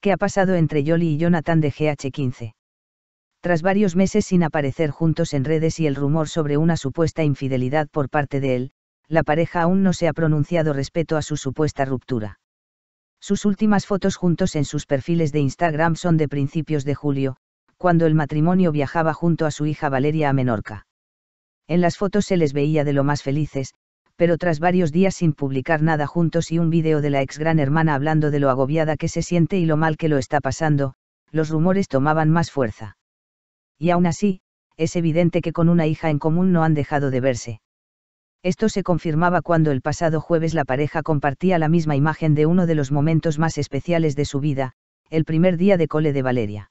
¿qué ha pasado entre Yoli y Jonathan de GH15? Tras varios meses sin aparecer juntos en redes y el rumor sobre una supuesta infidelidad por parte de él, la pareja aún no se ha pronunciado respecto a su supuesta ruptura. Sus últimas fotos juntos en sus perfiles de Instagram son de principios de julio, cuando el matrimonio viajaba junto a su hija Valeria a Menorca. En las fotos se les veía de lo más felices, pero tras varios días sin publicar nada juntos y un vídeo de la ex gran hermana hablando de lo agobiada que se siente y lo mal que lo está pasando, los rumores tomaban más fuerza. Y aún así, es evidente que con una hija en común no han dejado de verse. Esto se confirmaba cuando el pasado jueves la pareja compartía la misma imagen de uno de los momentos más especiales de su vida, el primer día de cole de Valeria.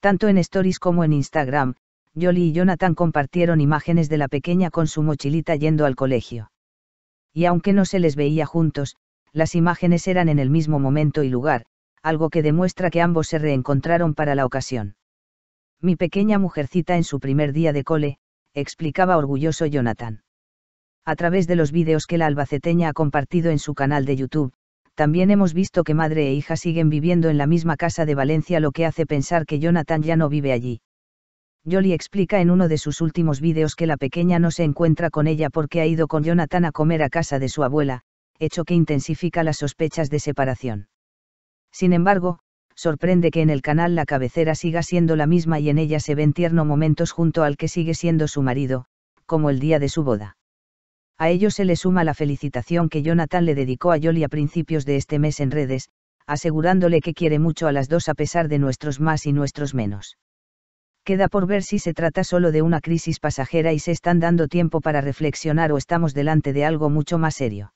Tanto en Stories como en Instagram, Jolie y Jonathan compartieron imágenes de la pequeña con su mochilita yendo al colegio y aunque no se les veía juntos, las imágenes eran en el mismo momento y lugar, algo que demuestra que ambos se reencontraron para la ocasión. Mi pequeña mujercita en su primer día de cole, explicaba orgulloso Jonathan. A través de los vídeos que la albaceteña ha compartido en su canal de YouTube, también hemos visto que madre e hija siguen viviendo en la misma casa de Valencia, lo que hace pensar que Jonathan ya no vive allí. Yoli explica en uno de sus últimos vídeos que la pequeña no se encuentra con ella porque ha ido con Jonathan a comer a casa de su abuela, hecho que intensifica las sospechas de separación. Sin embargo, sorprende que en el canal la cabecera siga siendo la misma y en ella se ven tierno momentos junto al que sigue siendo su marido, como el día de su boda. A ello se le suma la felicitación que Jonathan le dedicó a Yoli a principios de este mes en redes, asegurándole que quiere mucho a las dos a pesar de nuestros más y nuestros menos queda por ver si se trata solo de una crisis pasajera y se están dando tiempo para reflexionar o estamos delante de algo mucho más serio.